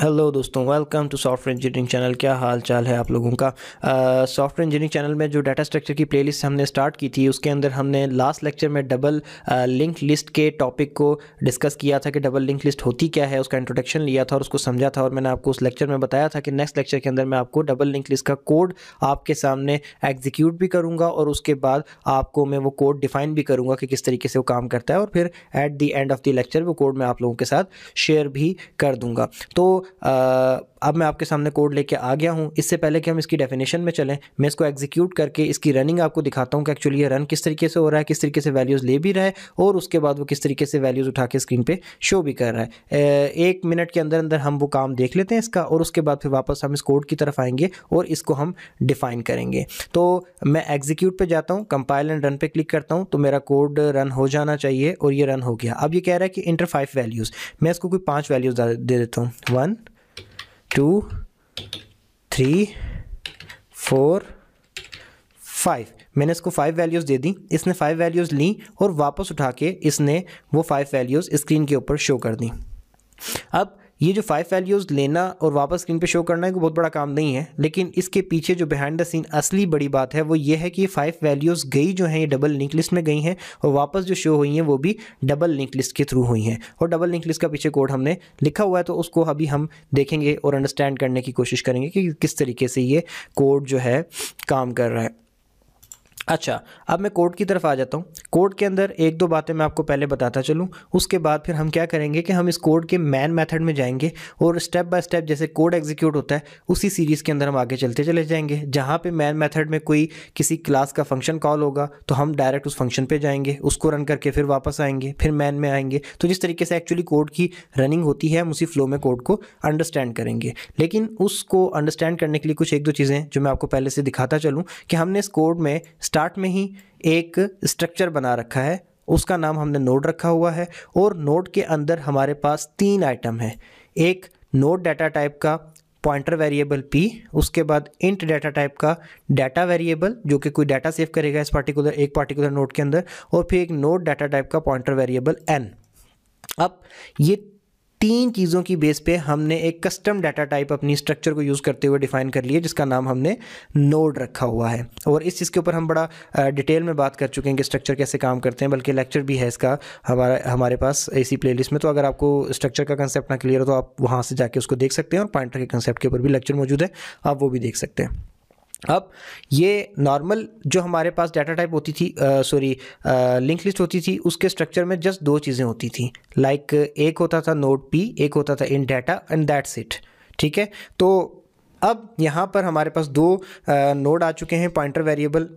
hello दोस्तों welcome to software engineering channel क्या हाल चाल है आप लोगों का सॉफ्टवेयर इंजीनियरिंग चैनल में जो डाटा स्ट्रक्चर की प्लेलिस्ट हमने स्टार्ट की थी उसके अंदर हमने लास्ट लेक्चर में डबल लिंक लिस्ट के टॉपिक को डिस्कस किया था कि डबल लिंक लिस्ट होती क्या है उसका इंट्रोडक्शन लिया था और उसको समझा था और मैंने आपको उस लेक्चर में बताया था कि नेक्स्ट लेक्चर के अंदर मैं आपको डबल लिंक लिस्ट का कोड आपके सामने एग्जीक्यूट भी करूँगा और उसके बाद आपको मैं वो कोड डिफाइन भी करूँगा कि किस तरीके से वो काम करता है और फिर at the end of the lecture वो कोड मैं आप लोगों के साथ शेयर भी कर दूँगा तो अब मैं आपके सामने कोड लेके आ गया हूँ इससे पहले कि हम इसकी डेफिनेशन में चलें मैं इसको एग्जीक्यूट करके इसकी रनिंग आपको दिखाता हूँ कि एक्चुअली ये रन किस तरीके से हो रहा है किस तरीके से वैल्यूज़ ले भी रहा है और उसके बाद वो किस तरीके से वैल्यूज़ उठा के स्क्रीन पर शो भी कर रहा है एक मिनट के अंदर अंदर हम वो काम देख लेते हैं इसका और उसके बाद फिर वापस हम इस कोड की तरफ आएंगे और इसको हम डिफ़ाइन करेंगे तो मैं एग्जीक्यूट पर जाता हूँ कंपाइल एंड रन पे क्लिक करता हूँ तो मेरा कोड रन हो जाना चाहिए और ये रन हो गया अब ये कह रहा है कि इंटर फाइव वैल्यूज़ मैं इसको कोई पाँच वैल्यूज़ दे देता हूँ one two three four five मैंने इसको फाइव वैल्यूज़ दे दी इसने फाइव वैल्यूज़ ली और वापस उठा के इसने वो फाइव वैल्यूज़ स्क्रीन के ऊपर शो कर दी अब ये जो फाइव वैल्यूज़ लेना और वापस स्क्रीन पे शो करना है वो बहुत बड़ा काम नहीं है लेकिन इसके पीछे जो बिहाइंड द सीन असली बड़ी बात है वो ये है कि फाइव वैल्यूज़ गई जो हैं ये डबल लिंक लिस्ट में गई हैं और वापस जो शो हुई हैं वो भी डबल लिंक लिस्ट के थ्रू हुई हैं और डबल लिंक लिस्ट का पीछे कोड हमने लिखा हुआ है तो उसको अभी हम देखेंगे और अंडरस्टैंड करने की कोशिश करेंगे कि किस तरीके से ये कोड जो है काम कर रहा है अच्छा अब मैं कोड की तरफ आ जाता हूँ कोड के अंदर एक दो बातें मैं आपको पहले बताता चलूँ उसके बाद फिर हम क्या करेंगे कि हम इस कोड के मैन मेथड में जाएंगे और स्टेप बाय स्टेप जैसे कोड एग्जीक्यूट होता है उसी सीरीज़ के अंदर हम आगे चलते चले जाएंगे जहाँ पे मैन मेथड में कोई किसी क्लास का फंक्शन कॉल होगा तो हम डायरेक्ट उस फंक्शन पर जाएंगे उसको रन करके फिर वापस आएंगे फिर मैन में आएंगे तो जिस तरीके से एक्चुअली कोड की रनिंग होती है हम उसी फ्लो में कोड को अंडरस्टैंड करेंगे लेकिन उसको अंडरस्टैंड करने के लिए कुछ एक दो चीज़ें जो मैं आपको पहले से दिखाता चलूँ कि हमने इस कोड में स्टार्ट में ही एक स्ट्रक्चर बना रखा है उसका नाम हमने नोड रखा हुआ है और नोड के अंदर हमारे पास तीन आइटम हैं एक नोड डाटा टाइप का पॉइंटर वेरिएबल p उसके बाद इंट डाटा टाइप का डाटा वेरिएबल जो कि कोई डाटा सेव करेगा इस पार्टिकुलर एक पार्टिकुलर नोट के अंदर और फिर एक नोट डाटा टाइप का पॉइंटर वेरिएबल n अब ये तीन चीज़ों की बेस पे हमने एक कस्टम डाटा टाइप अपनी स्ट्रक्चर को यूज़ करते हुए डिफाइन कर लिया जिसका नाम हमने नोड रखा हुआ है और इस चीज़ के ऊपर हम बड़ा डिटेल में बात कर चुके हैं कि स्ट्रक्चर कैसे काम करते हैं बल्कि लेक्चर भी है इसका हमारा हमारे पास इसी प्लेलिस्ट में तो अगर आपको स्ट्रक्चर का कंसेप्ट ना क्लियर हो तो आप वहाँ से जाके उसको देख सकते हैं और पॉइंटर के कंसेप्ट के ऊपर भी लेक्चर मौजूद है आप वो भी देख सकते हैं अब ये नॉर्मल जो हमारे पास डाटा टाइप होती थी सॉरी लिंक लिस्ट होती थी उसके स्ट्रक्चर में जस्ट दो चीज़ें होती थी लाइक like, एक होता था नोट पी एक होता था in data and that's it ठीक है तो अब यहाँ पर हमारे पास दो नोड आ चुके हैं पॉइंटर वेरिएबल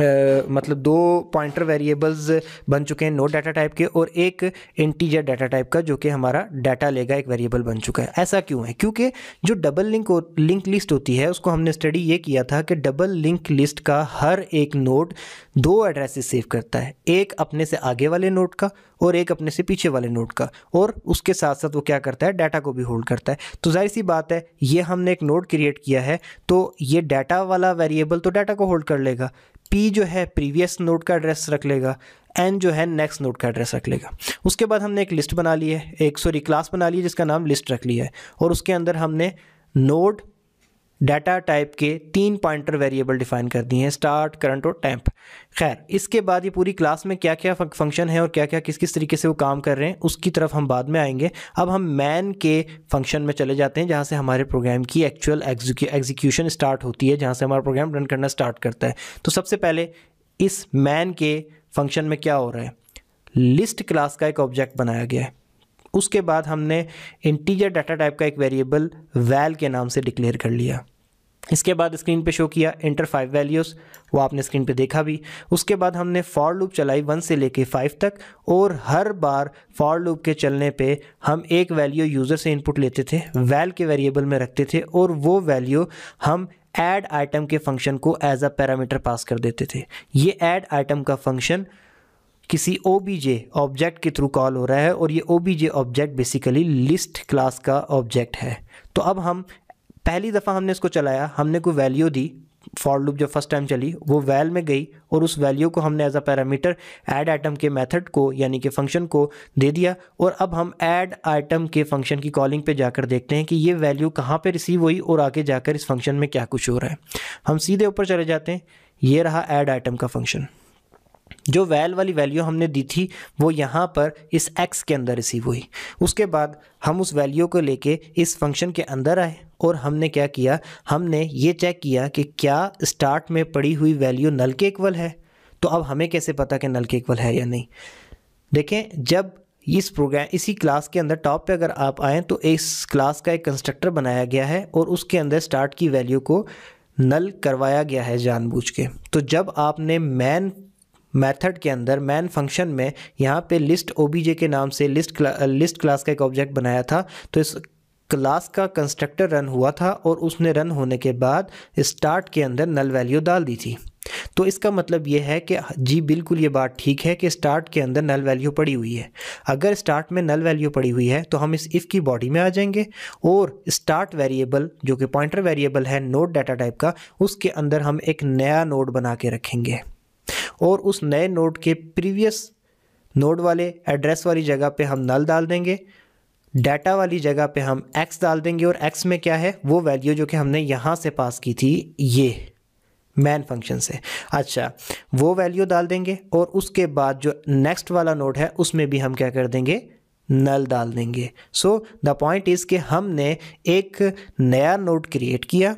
मतलब दो पॉइंटर वेरिएबल्स बन चुके हैं नो डाटा टाइप के और एक इंटीजर डाटा टाइप का जो कि हमारा डाटा लेगा एक वेरिएबल बन चुका है ऐसा क्यों है क्योंकि जो डबल लिंक लिंक लिस्ट होती है उसको हमने स्टडी ये किया था कि डबल लिंक लिस्ट का हर एक नोड दो एड्रेसेस सेव करता है एक अपने से आगे वाले नोट का और एक अपने से पीछे वाले नोट का और उसके साथ साथ वो क्या करता है डाटा को भी होल्ड करता है तो जाहिर सी बात है ये हमने एक नोट क्रिएट किया है तो ये डाटा वाला वेरिएबल तो डाटा को होल्ड कर लेगा पी जो है प्रीवियस नोट का एड्रेस रख लेगा एन जो है नेक्स्ट नोट का एड्रेस रख लेगा उसके बाद हमने एक लिस्ट बना ली है एक सॉरी क्लास बना ली है जिसका नाम लिस्ट रख लिया है और उसके अंदर हमने नोड डाटा टाइप के तीन पॉइंटर वेरिएबल डिफाइन कर दिए हैं स्टार्ट करंट और टैंप खैर इसके बाद ये पूरी क्लास में क्या क्या फंक्शन है और क्या क्या किस किस तरीके से वो काम कर रहे हैं उसकी तरफ हम बाद में आएंगे अब हम मैन के फंक्शन में चले जाते हैं जहाँ से हमारे प्रोग्राम की एक्चुअल एग्जीक्यूशन स्टार्ट होती है जहाँ से हमारा प्रोग्राम रन करना स्टार्ट करता है तो सबसे पहले इस मैन के फंक्शन में क्या हो रहा है लिस्ट क्लास का एक ऑब्जेक्ट बनाया गया है उसके बाद हमने इंटीजर डाटा टाइप का एक वेरिएबल वैल के नाम से डिक्लेयर कर लिया इसके बाद स्क्रीन पे शो किया इंटर फाइव वैल्यूज़ वो आपने स्क्रीन पे देखा भी उसके बाद हमने फॉर लूप चलाई वन से लेके फाइव तक और हर बार फॉर लूप के चलने पे हम एक वैल्यू यूज़र से इनपुट लेते थे वैल के वेरिएबल में रखते थे और वो वैल्यू हम ऐड आइटम के फंक्शन को एज अ पैरामीटर पास कर देते थे ये ऐड आइटम का फंक्शन किसी ओ ऑब्जेक्ट के थ्रू कॉल हो रहा है और ये O object basically list class का ऑब्जेक्ट है तो अब हम पहली दफ़ा हमने इसको चलाया हमने कोई वैल्यू दी फॉर लूप जब फर्स्ट टाइम चली वो वैल में गई और उस वैल्यू को हमने as a parameter add item के मेथड को यानी कि फंक्शन को दे दिया और अब हम ऐड आइटम के फंक्शन की कॉलिंग पे जाकर देखते हैं कि ये वैल्यू कहाँ पे रिसीव हुई और आगे जाकर इस फंक्शन में क्या कुछ हो रहा है हम सीधे ऊपर चले जाते हैं ये रहा ऐड आइटम का फंक्शन जो वैल वाली वैल्यू हमने दी थी वो यहाँ पर इस एक्स के अंदर रिसीव हुई उसके बाद हम उस वैल्यू को लेके इस फंक्शन के अंदर आए और हमने क्या किया हमने ये चेक किया कि क्या स्टार्ट में पड़ी हुई वैल्यू नल के इक्वल है तो अब हमें कैसे पता कि नल के इक्वल है या नहीं देखें जब इस प्रोग्राम इसी क्लास के अंदर टॉप पे अगर आप आएँ तो इस क्लास का एक कंस्ट्रक्टर बनाया गया है और उसके अंदर स्टार्ट की वैल्यू को नल करवाया गया है जानबूझ के तो जब आपने मैन मेथड के अंदर मैन फंक्शन में यहाँ पे लिस्ट ओबीजे के नाम से लिस्ट क्ला, लिस्ट क्लास का एक ऑब्जेक्ट बनाया था तो इस क्लास का कंस्ट्रक्टर रन हुआ था और उसने रन होने के बाद स्टार्ट के अंदर नल वैल्यू डाल दी थी तो इसका मतलब यह है कि जी बिल्कुल ये बात ठीक है कि स्टार्ट के अंदर नल वैल्यू पड़ी हुई है अगर स्टार्ट में नल वैल्यू पड़ी हुई है तो हम इस इफ़ की बॉडी में आ जाएंगे और स्टार्ट वेरिएबल जो कि पॉइंटर वेरिएबल है नोड डाटा टाइप का उसके अंदर हम एक नया नोड बना के रखेंगे और उस नए नोड के प्रीवियस नोड वाले एड्रेस वाली जगह पे हम नल डाल देंगे डाटा वाली जगह पे हम एक्स डाल देंगे और एक्स में क्या है वो वैल्यू जो कि हमने यहाँ से पास की थी ये मैन फंक्शन से अच्छा वो वैल्यू डाल देंगे और उसके बाद जो नेक्स्ट वाला नोड है उसमें भी हम क्या कर देंगे नल डाल देंगे सो द पॉइंट इज़ कि हमने एक नया नोड क्रिएट किया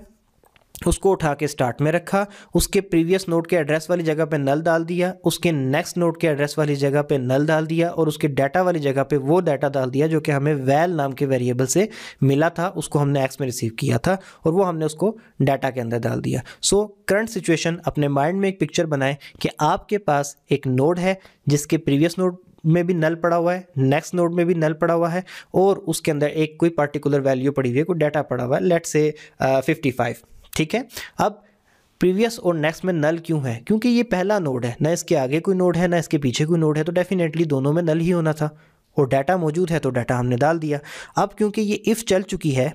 उसको उठा के स्टार्ट में रखा उसके प्रीवियस नोट के एड्रेस वाली जगह पे नल डाल दिया उसके नेक्स्ट नोट के एड्रेस वाली जगह पे नल डाल दिया और उसके डाटा वाली जगह पे वो डाटा डाल दिया जो कि हमें वैल नाम के वेरिएबल से मिला था उसको हमने एक्स में रिसीव किया था और वो हमने उसको डाटा के अंदर डाल दिया सो करंट सिचुएशन अपने माइंड में एक पिक्चर बनाए कि आपके पास एक नोड है जिसके प्रीवियस नोट में भी नल पड़ा हुआ है नेक्स्ट नोड में भी नल पड़ा हुआ है और उसके अंदर एक कोई पार्टिकुलर वैल्यू पड़ी हुई है कोई डाटा पड़ा हुआ है लेट से फिफ्टी फाइव ठीक है अब प्रीवियस और नेक्स्ट में नल क्यों है क्योंकि ये पहला नोड है ना इसके आगे कोई नोड है ना इसके पीछे कोई नोड है तो डेफिनेटली दोनों में नल ही होना था और डाटा मौजूद है तो डाटा हमने डाल दिया अब क्योंकि ये इफ़ चल चुकी है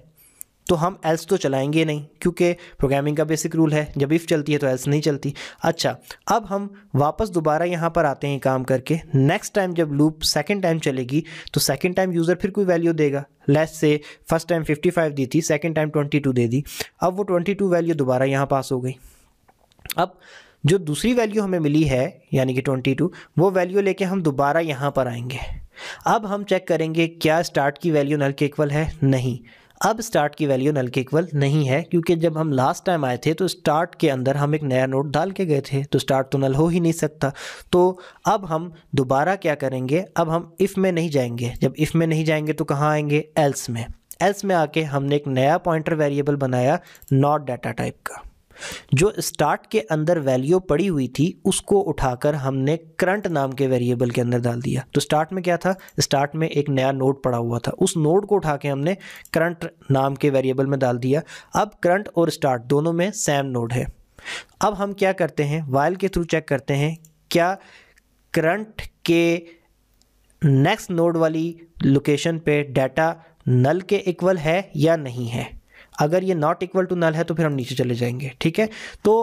तो हम एल्स तो चलाएंगे नहीं क्योंकि प्रोग्रामिंग का बेसिक रूल है जब इफ़ चलती है तो एल्स नहीं चलती अच्छा अब हम वापस दोबारा यहाँ पर आते हैं काम करके नेक्स्ट टाइम जब लूप सेकेंड टाइम चलेगी तो सेकेंड टाइम यूज़र फिर कोई वैल्यू देगा लेस से फर्स्ट टाइम 55 दी थी सेकेंड टाइम 22 दे दी अब वो 22 वैल्यू दोबारा यहाँ पास हो गई अब जो दूसरी वैल्यू हमें मिली है यानी कि 22 वो वैल्यू लेके हम दोबारा यहाँ पर आएंगे अब हम चेक करेंगे क्या स्टार्ट की वैल्यू नल के इक्वल है नहीं अब स्टार्ट की वैल्यू नल के इक्वल नहीं है क्योंकि जब हम लास्ट टाइम आए थे तो स्टार्ट के अंदर हम एक नया नोट डाल के गए थे तो स्टार्ट तो नल हो ही नहीं सकता तो अब हम दोबारा क्या करेंगे अब हम इफ़ में नहीं जाएंगे जब इफ़ में नहीं जाएंगे तो कहाँ आएंगे एल्स में एल्स में आके हमने एक नया पॉइंटर वेरिएबल बनाया नॉट डाटा टाइप का जो स्टार्ट के अंदर वैल्यू पड़ी हुई थी उसको उठाकर हमने करंट नाम के वेरिएबल के अंदर डाल दिया तो स्टार्ट में क्या था स्टार्ट में एक नया नोड पड़ा हुआ था उस नोड को उठा के हमने करंट नाम के वेरिएबल में डाल दिया अब करंट और स्टार्ट दोनों में सेम नोड है अब हम क्या करते हैं वायल के थ्रू चेक करते हैं क्या करंट के नेक्स्ट नोड वाली लोकेशन पे डाटा नल के इक्वल है या नहीं है अगर ये नॉट इक्वल टू नल है तो फिर हम नीचे चले जाएंगे ठीक है तो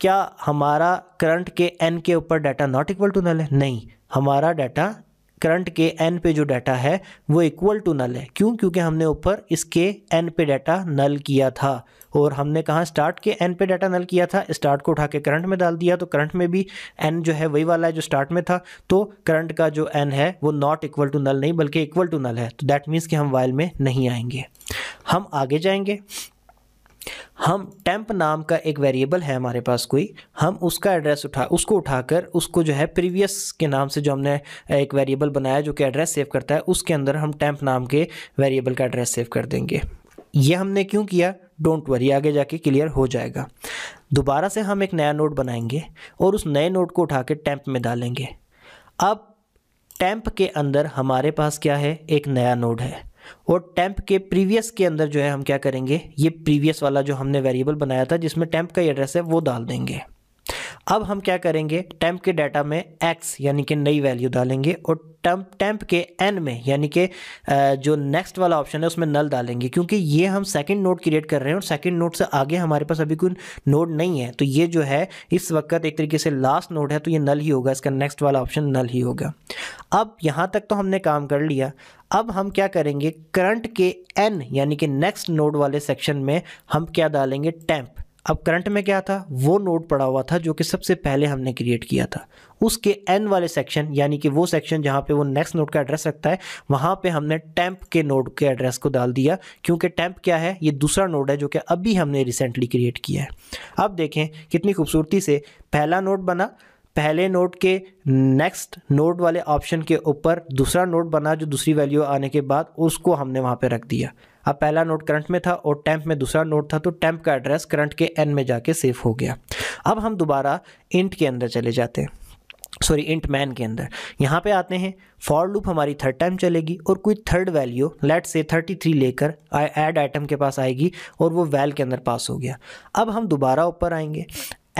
क्या हमारा करंट के एन के ऊपर data not equal to null है नहीं हमारा डाटा करंट के एन पे जो डाटा है वो इक्वल टू नल है क्यों क्योंकि हमने ऊपर इसके एन पे डाटा नल किया था और हमने कहा स्टार्ट के एन पे डाटा नल किया था स्टार्ट को उठा के करंट में डाल दिया तो करंट में भी एन जो है वही वाला है जो स्टार्ट में था तो करंट का जो एन है वो नॉट इक्वल टू नल नहीं बल्कि इक्वल टू नल है तो दैट मीन्स कि हम वाइल में नहीं आएंगे हम आगे जाएंगे हम टेम्प नाम का एक वेरिएबल है हमारे पास कोई हम उसका एड्रेस उठा उसको उठाकर उसको जो है प्रीवियस के नाम से जो हमने एक वेरिएबल बनाया जो कि एड्रेस सेव करता है उसके अंदर हम टेम्प नाम के वेरिएबल का एड्रेस सेव कर देंगे ये हमने क्यों किया डोंट वरी आगे जाके क्लियर हो जाएगा दोबारा से हम एक नया नोट बनाएंगे और उस नए नोट को उठा के टैंप में डालेंगे अब टैंप के अंदर हमारे पास क्या है एक नया नोड है और टेम्प के प्रीवियस के अंदर जो है हम क्या करेंगे ये प्रीवियस वाला जो हमने वेरिएबल बनाया था जिसमें टेम्प का एड्रेस है वो डाल देंगे अब हम क्या करेंगे टेम्प के डाटा में एक्स यानी कि नई वैल्यू डालेंगे और टम्प टेम्प के एन में यानी कि जो नेक्स्ट वाला ऑप्शन है उसमें नल डालेंगे क्योंकि ये हम सेकंड नोड क्रिएट कर रहे हैं और सेकंड नोड से आगे हमारे पास अभी कोई नोड नहीं है तो ये जो है इस वक्त एक तरीके से लास्ट नोड है तो ये नल ही होगा इसका नेक्स्ट वाला ऑप्शन नल ही होगा अब यहाँ तक तो हमने काम कर लिया अब हम क्या करेंगे करंट के एन यानी कि नेक्स्ट नोड वाले सेक्शन में हम क्या डालेंगे टैंप अब करंट में क्या था वो नोड पड़ा हुआ था जो कि सबसे पहले हमने क्रिएट किया था उसके एन वाले सेक्शन यानी कि वो सेक्शन जहाँ पे वो नेक्स्ट नोड का एड्रेस रखता है वहाँ पे हमने टैंप के नोड के एड्रेस को डाल दिया क्योंकि टैंप क्या है ये दूसरा नोड है जो कि अभी हमने रिसेंटली क्रिएट किया है अब देखें कितनी खूबसूरती से पहला नोड बना पहले नोड के नेक्स्ट नोड वाले ऑप्शन के ऊपर दूसरा नोड बना जो दूसरी वैल्यू आने के बाद उसको हमने वहाँ पर रख दिया अब पहला नोट करंट में था और टैंप में दूसरा नोट था तो टैंप का एड्रेस करंट के एन में जाके सेफ हो गया अब हम दोबारा इंट के अंदर चले जाते हैं सॉरी इंट मैन के अंदर यहाँ पे आते हैं फॉर लूप हमारी थर्ड टाइम चलेगी और कोई थर्ड वैल्यू लेट से 33 लेकर ऐड आइटम के पास आएगी और वो वैल के अंदर पास हो गया अब हम दोबारा ऊपर आएंगे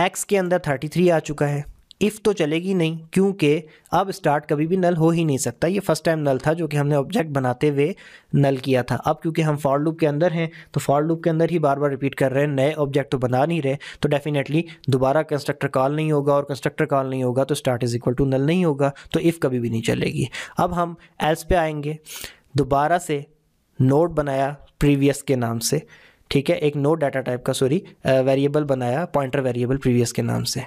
एक्स के अंदर 33 आ चुका है इफ़ तो चलेगी नहीं क्योंकि अब स्टार्ट कभी भी नल हो ही नहीं सकता ये फर्स्ट टाइम नल था जो कि हमने ऑब्जेक्ट बनाते हुए नल किया था अब क्योंकि हम फॉर लूप के अंदर हैं तो फॉर लूप के अंदर ही बार बार रिपीट कर रहे हैं नए ऑब्जेक्ट तो बना नहीं रहे तो डेफिनेटली दोबारा कंस्ट्रक्टर कॉल नहीं होगा और कंस्ट्रक्टर कॉल नहीं होगा तो start is equal to null नहीं होगा तो इफ़ कभी भी नहीं चलेगी अब हम एल्स पे आएंगे दोबारा से नोट बनाया प्रीवियस के नाम से ठीक है एक नोट डाटा टाइप का सॉरी वेरिएबल बनाया पॉइंटर वेरिएबल प्रीवियस के नाम से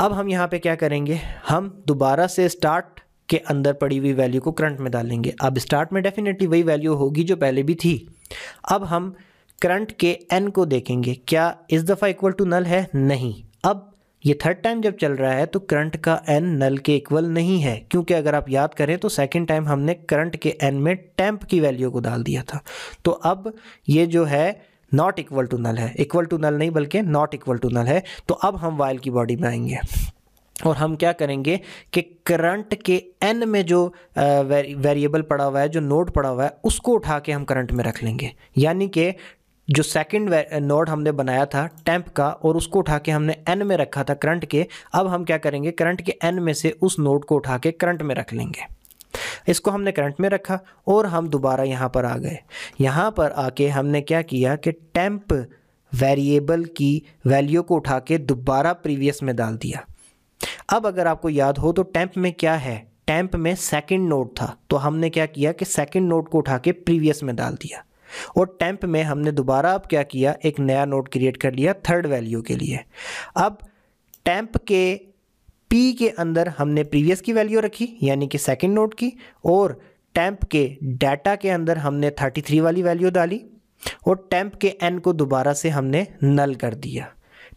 अब हम यहाँ पे क्या करेंगे हम दोबारा से स्टार्ट के अंदर पड़ी हुई वैल्यू को करंट में डालेंगे अब स्टार्ट में डेफिनेटली वही वैल्यू होगी जो पहले भी थी अब हम करंट के एन को देखेंगे क्या इस दफ़ा इक्वल टू नल है नहीं अब ये थर्ड टाइम जब चल रहा है तो करंट का एन नल के इक्वल नहीं है क्योंकि अगर आप याद करें तो सेकंड टाइम हमने करंट के एन में टैंप की वैल्यू को डाल दिया था तो अब ये जो है नॉट इक्वल टू नल है इक्वल टू नल नहीं बल्कि नॉट इक्वल टू नल है तो अब हम वाइल की बॉडी में आएंगे और हम क्या करेंगे कि करंट के एन में जो वेरिएबल पड़ा हुआ है जो नोड पड़ा हुआ है उसको उठा के हम करंट में रख लेंगे यानी कि जो सेकंड नोड हमने बनाया था टैंप का और उसको उठा के हमने एन में रखा था करंट के अब हम क्या करेंगे करंट के एन में से उस नोड को उठा के करंट में रख लेंगे इसको हमने करंट में रखा और हम दोबारा यहाँ पर आ गए यहाँ पर आके हमने क्या किया कि टेम्प वेरिएबल की वैल्यू को उठा के दोबारा प्रीवियस में डाल दिया अब अगर आपको याद हो तो टेम्प में क्या है टेम्प में सेकंड नोट था तो हमने क्या किया कि सेकंड नोट को उठा के प्रीवियस में डाल दिया और टेम्प में हमने दोबारा अब क्या किया एक नया नोट क्रिएट कर लिया थर्ड वैल्यू के लिए अब टेम्प के पी के अंदर हमने प्रीवियस की वैल्यू रखी यानी कि सेकेंड नोट की और टैंप के डाटा के अंदर हमने 33 वाली वैल्यू डाली और टैंप के एन को दोबारा से हमने नल कर दिया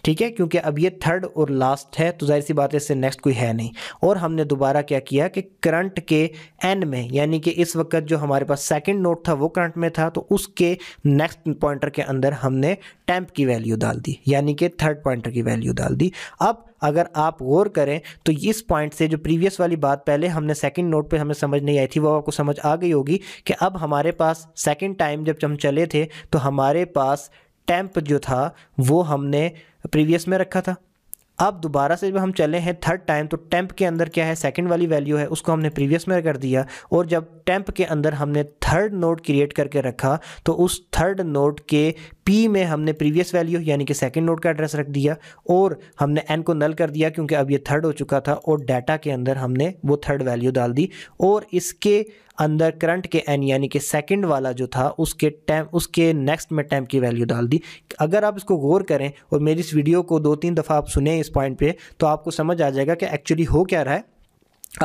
ठीक है क्योंकि अब ये थर्ड और लास्ट है तो जाहिर सी बात है इससे नेक्स्ट कोई है नहीं और हमने दोबारा क्या किया कि करंट के एन में यानी कि इस वक्त जो हमारे पास सेकंड नोट था वो करंट में था तो उसके नेक्स्ट पॉइंटर के अंदर हमने टैंप की वैल्यू डाल दी यानी कि थर्ड पॉइंटर की वैल्यू डाल दी अब अगर आप गौर करें तो इस पॉइंट से जो प्रीवियस वाली बात पहले हमने सेकंड नोट पे हमें समझ नहीं आई थी वो आपको समझ आ गई होगी कि अब हमारे पास सेकंड टाइम जब हम चले थे तो हमारे पास टेम्प जो था वो हमने प्रीवियस में रखा था अब दोबारा से जब हम चले हैं थर्ड टाइम तो टेम्प के अंदर क्या है सेकंड वाली वैल्यू है उसको हमने प्रीवियस में कर दिया और जब टेम्प के अंदर हमने थर्ड नोड क्रिएट करके रखा तो उस थर्ड नोड के पी में हमने प्रीवियस वैल्यू यानी कि सेकेंड नोड का एड्रेस रख दिया और हमने एन को नल कर दिया क्योंकि अब ये थर्ड हो चुका था और डाटा के अंदर हमने वो थर्ड वैल्यू डाल दी और इसके अंदर करंट के एन यानी कि सेकंड वाला जो था उसके टाइम उसके नेक्स्ट में टाइम की वैल्यू डाल दी अगर आप इसको गौर करें और मेरी इस वीडियो को दो तीन दफ़ा आप सुने इस पॉइंट पे तो आपको समझ आ जाएगा कि एक्चुअली हो क्या रहा है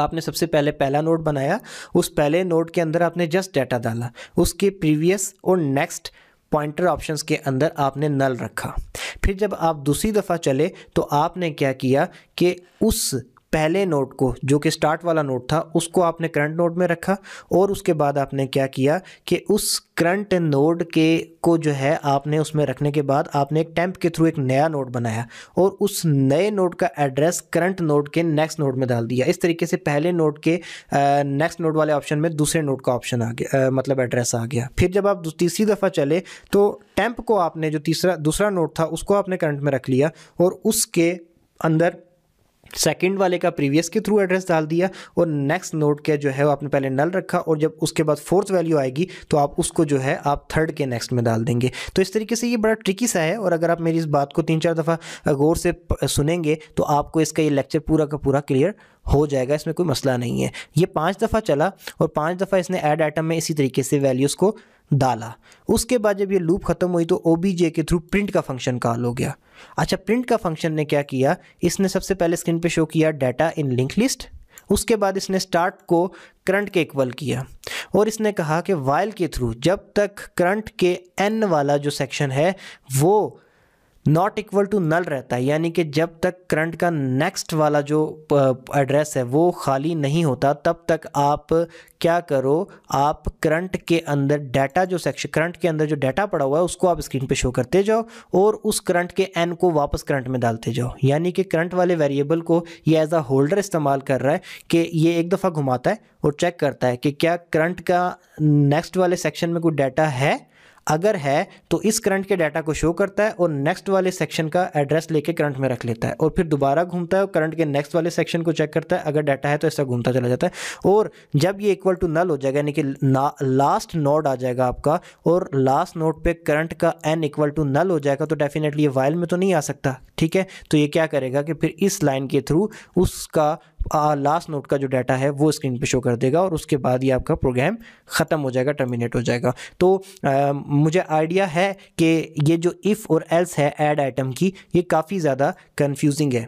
आपने सबसे पहले पहला नोट बनाया उस पहले नोट के अंदर आपने जस्ट डाटा डाला उसके प्रीवियस और नेक्स्ट पॉइंटर ऑप्शंस के अंदर आपने नल रखा फिर जब आप दूसरी दफ़ा चले तो आपने क्या किया कि उस पहले नोट को जो कि स्टार्ट वाला नोट था उसको आपने करंट नोट में रखा और उसके बाद आपने क्या किया कि उस करंट नोट के को जो है आपने उसमें रखने के बाद आपने एक टैंप के थ्रू एक नया नोट बनाया और उस नए नोट का एड्रेस करंट नोट के नेक्स्ट नोट में डाल दिया इस तरीके से पहले नोट के नेक्स्ट नोट वाले ऑप्शन में दूसरे नोट का ऑप्शन आ गया आ, मतलब एड्रेस आ गया फिर जब आप तीसरी दफ़ा चले तो टैंप को आपने जो तीसरा दूसरा नोट था उसको आपने करंट में रख लिया और उसके अंदर सेकंड वाले का प्रीवियस के थ्रू एड्रेस डाल दिया और नेक्स्ट नोड का जो है वो आपने पहले नल रखा और जब उसके बाद फोर्थ वैल्यू आएगी तो आप उसको जो है आप थर्ड के नेक्स्ट में डाल देंगे तो इस तरीके से ये बड़ा ट्रिकी सा है और अगर आप मेरी इस बात को तीन चार दफ़ा गौर से सुनेंगे तो आपको इसका ये लेक्चर पूरा का पूरा क्लियर हो जाएगा इसमें कोई मसला नहीं है ये पाँच दफ़ा चला और पाँच दफ़ा इसने ऐड आइटम में इसी तरीके से वैल्यूज़ को डाला उसके बाद जब ये लूप ख़त्म हुई तो ओ के थ्रू प्रिंट का फंक्शन कॉल हो गया अच्छा प्रिंट का फंक्शन ने क्या किया इसने सबसे पहले स्क्रीन पर शो किया डाटा इन लिंक लिस्ट उसके बाद इसने स्टार्ट को करंट के इक्वल किया और इसने कहा कि वाइल के थ्रू जब तक करंट के एन वाला जो सेक्शन है वो नॉट इक्वल टू नल रहता है यानी कि जब तक करंट का नेक्स्ट वाला जो एड्रेस है वो खाली नहीं होता तब तक आप क्या करो आप करंट के अंदर डाटा जो सेक्शन करंट के अंदर जो डाटा पड़ा हुआ है उसको आप स्क्रीन पे शो करते जाओ और उस करंट के एन को वापस करंट में डालते जाओ यानी कि करंट वाले वेरिएबल को ये एज अ होल्डर इस्तेमाल कर रहा है कि ये एक दफ़ा घुमाता है और चेक करता है कि क्या करंट का नेक्स्ट वाले सेक्शन में कोई डाटा है अगर है तो इस करंट के डाटा को शो करता है और नेक्स्ट वाले सेक्शन का एड्रेस लेके करंट में रख लेता है और फिर दोबारा घूमता है और करंट के नेक्स्ट वाले सेक्शन को चेक करता है अगर डाटा है तो ऐसा घूमता चला जाता है और जब ये इक्वल टू नल हो जाएगा यानी कि लास्ट नोड आ जाएगा आपका और लास्ट नोड पर करंट का एन इक्वल टू नल हो जाएगा तो डेफिनेटली ये वायल में तो नहीं आ सकता ठीक है तो ये क्या करेगा कि फिर इस लाइन के थ्रू उसका लास्ट नोट का जो डाटा है वो स्क्रीन पे शो कर देगा और उसके बाद ही आपका प्रोग्राम ख़त्म हो जाएगा टर्मिनेट हो जाएगा तो आ, मुझे आइडिया है कि ये जो इफ़ और एल्स है एड आइटम की ये काफ़ी ज़्यादा कन्फ्यूजिंग है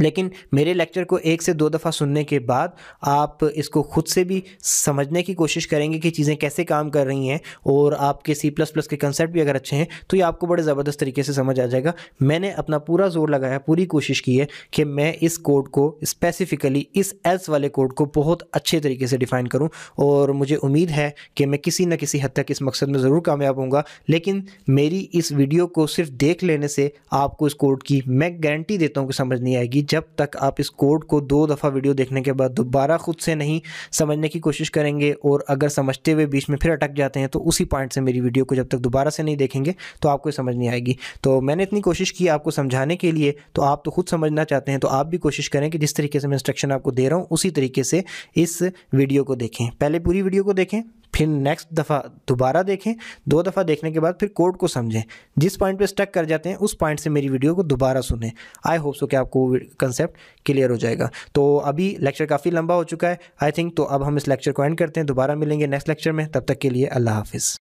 लेकिन मेरे लेक्चर को एक से दो दफ़ा सुनने के बाद आप इसको खुद से भी समझने की कोशिश करेंगे कि चीज़ें कैसे काम कर रही हैं और आपके सी प्लस प्लस के कंसेप्ट भी अगर अच्छे हैं तो ये आपको बड़े ज़बरदस्त तरीके से समझ आ जाएगा मैंने अपना पूरा जोर लगाया पूरी कोशिश की है कि मैं इस कोड को स्पेसिफ़िकली इस एल्स वाले कोड को बहुत अच्छे तरीके से डिफ़ाइन करूँ और मुझे उम्मीद है कि मैं किसी न किसी हद तक इस मकसद में ज़रूर कामयाब हूँ लेकिन मेरी इस वीडियो को सिर्फ देख लेने से आपको इस कोड की मैं गारंटी देता हूँ कि समझ नहीं आएगी रहेगी जब तक आप इस कोड को दो दफ़ा वीडियो देखने के बाद दोबारा खुद से नहीं समझने की कोशिश करेंगे और अगर समझते हुए बीच में फिर अटक जाते हैं तो उसी पॉइंट से मेरी वीडियो को जब तक दोबारा से नहीं देखेंगे तो आपको समझ नहीं आएगी तो मैंने इतनी कोशिश की आपको समझाने के लिए तो आप तो खुद समझना चाहते हैं तो आप भी कोशिश करें कि जिस तरीके से मैं इंस्ट्रक्शन आपको दे रहा हूँ उसी तरीके से इस वीडियो को देखें पहले पूरी वीडियो को देखें फिर नेक्स्ट दफ़ा दोबारा देखें दो दफ़ा देखने के बाद फिर कोड को समझें जिस पॉइंट पे स्टक कर जाते हैं उस पॉइंट से मेरी वीडियो को दोबारा सुनें आई होप सो कि आपको कंसेप्ट क्लियर हो जाएगा तो अभी लेक्चर काफ़ी लंबा हो चुका है आई थिंक तो अब हम इस लेक्चर को एंड करते हैं दोबारा मिलेंगे नेक्स्ट लेक्चर में तब तक के लिए अल्लाह हाफिज़